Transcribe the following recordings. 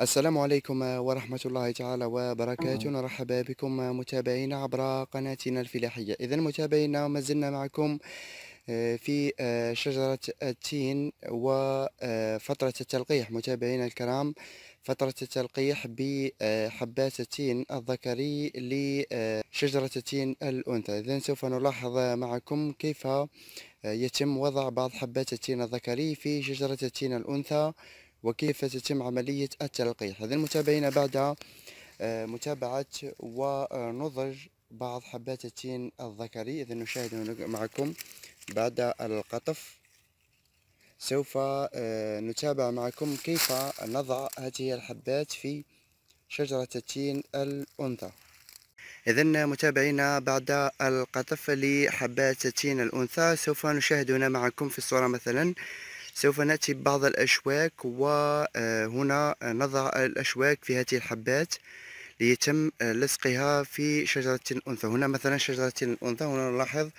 السلام عليكم آه، ورحمة الله تعالى وبركاته نعم. نرحب بكم آه، متابعينا عبر قناتنا الفلاحية إذا متابعينا ما زلنا معكم آه، في شجرة التين وفترة التلقيح متابعينا الكرام فترة التلقيح بحبات التين الذكري لشجرة التين الأنثى إذا سوف نلاحظ معكم كيف يتم وضع بعض حبات التين الذكري في شجرة التين الأنثى وكيف تتم عملية التلقيح إذا متابعينا بعد آه، متابعة ونضج بعض حبات التين الذكري إذا نشاهد معكم بعد القطف سوف آه، نتابع معكم كيف نضع هذه الحبات في شجرة التين الأنثى إذا متابعينا بعد القطف لحبات التين الأنثى سوف نشاهد هنا معكم في الصورة مثلا سوف نأتي ببعض الأشواك وهنا آه، آه، نضع الأشواك في هذه الحبات ليتم آه، لصقها في شجرة الأنثى هنا مثلا شجرة الأنثى هنا نلاحظ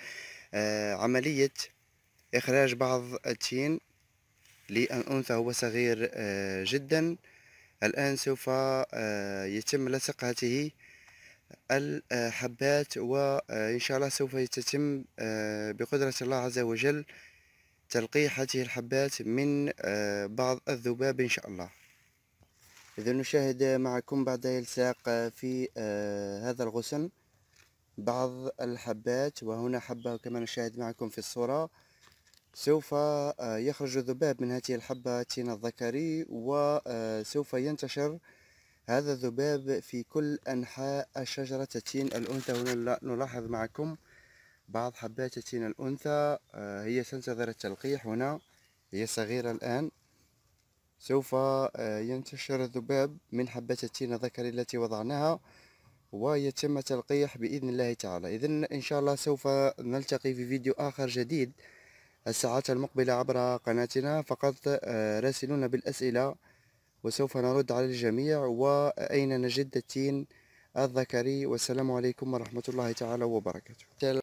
عملية إخراج بعض التين للأنثى هو صغير جدا الآن سوف يتم لصق هذه الحبات وإن شاء الله سوف تتم بقدرة الله عز وجل تلقيح هذه الحبات من آه، بعض الذباب إن شاء الله إذا نشاهد معكم بعد إلصاق في آه، هذا الغصن بعض الحبات وهنا حبة كما نشاهد معكم في الصورة سوف آه، يخرج الذباب من هذه الحبة الذكري وسوف ينتشر هذا الذباب في كل أنحاء الشجرة التين الأنثى هنا نلاحظ معكم بعض حبات تتين الأنثى آه، هي تنتظر التلقيح هنا هي صغيرة الآن سوف آه، ينتشر الذباب من حبات التين الذكري التي وضعناها ويتم تلقيح بإذن الله تعالى إذا إن شاء الله سوف نلتقي في فيديو آخر جديد الساعات المقبلة عبر قناتنا فقط آه، راسلونا بالأسئلة وسوف نرد على الجميع وأين نجد التين الذكري والسلام عليكم ورحمة الله تعالى وبركاته